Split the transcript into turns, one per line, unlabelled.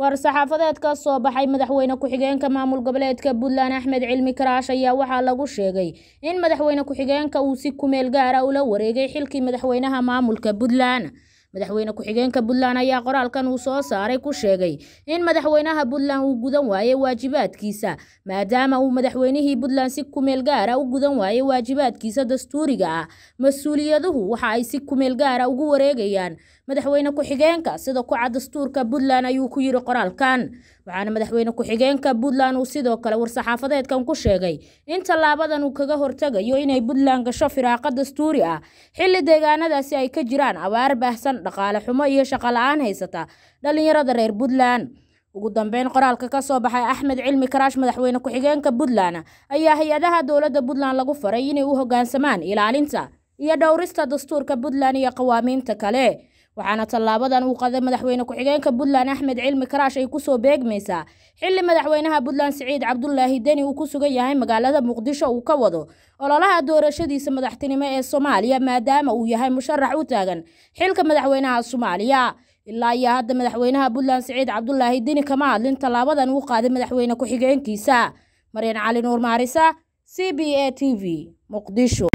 war-saxaafadeed ka soo baxay madaxweyne ku-xigeenka maamul goboleedka puntland axmed cilmi karaash ayaa waxaa lagu sheegay in madaxweyne ku-xigeenka uu si kumeel gaara ah ula wareegay xilkii madaxweynaha maamulka puntland madaxweyne ku-xigeenka puntland ayaa qoraalkan uu soo saaray ku sheegay in madaxweynaha puntland uu gudan waayey waajibaadkiisa maadaama uu madaxweynihii puntland si kumeel gaara u gudan waayey waajibaadkiisa dastuuriga ah mas-uuliyaduhu waxa ay si kumeelgaara ugu wareegayaan madaxweyne ku-xigeenka sida kuca dastuurka puntland ayuu ku yidhi qoraalkan waxaana madaxweyne ku-xigeenka puntland uu sidoo kale war-saxaafadeedkan ku sheegay in tallaabadan uu kaga hortegayo inay puntland gasho firaaqo dastuuri ah xilli deegaanadaasi ay ka jiraan abaar baahsan dhaqaale xumo iyo shaqo la-aan dhallinyarada reer puntland ugu dambeyn qoraalka ka soo baxay axmed cilmi karaash madaxweyne ku-xigeenka puntland ayaa hay-adaha dowladda puntland lagu faray inay u hogaansamaan ilaalinta iyo dhowrista dastuurka puntland iyo qawaamiinta kale waxaana tallaabadan uu qaday madaxweyne ku-xigeenka puntland axmed cilmi karaash ay ku soo beegmaysaa xilli madaxweynaha puntland siciid cabdulaahi deni uu ku sugan yahay magaalada muqdisho uu ka wado ololaha doorashadiisa madaxtinimo ee soomaaliya maadaama uu yahay musharax u taagan xilka madaxweynaha soomaaliya ilaa iyo hadda madaxweynaha puntland siciid cabdulaahi deni kama hadlin tallaabadan uu qaaday madaxweyne ku-xigeenkiisa maryan cali nuur maarisa c b a t v muqdisho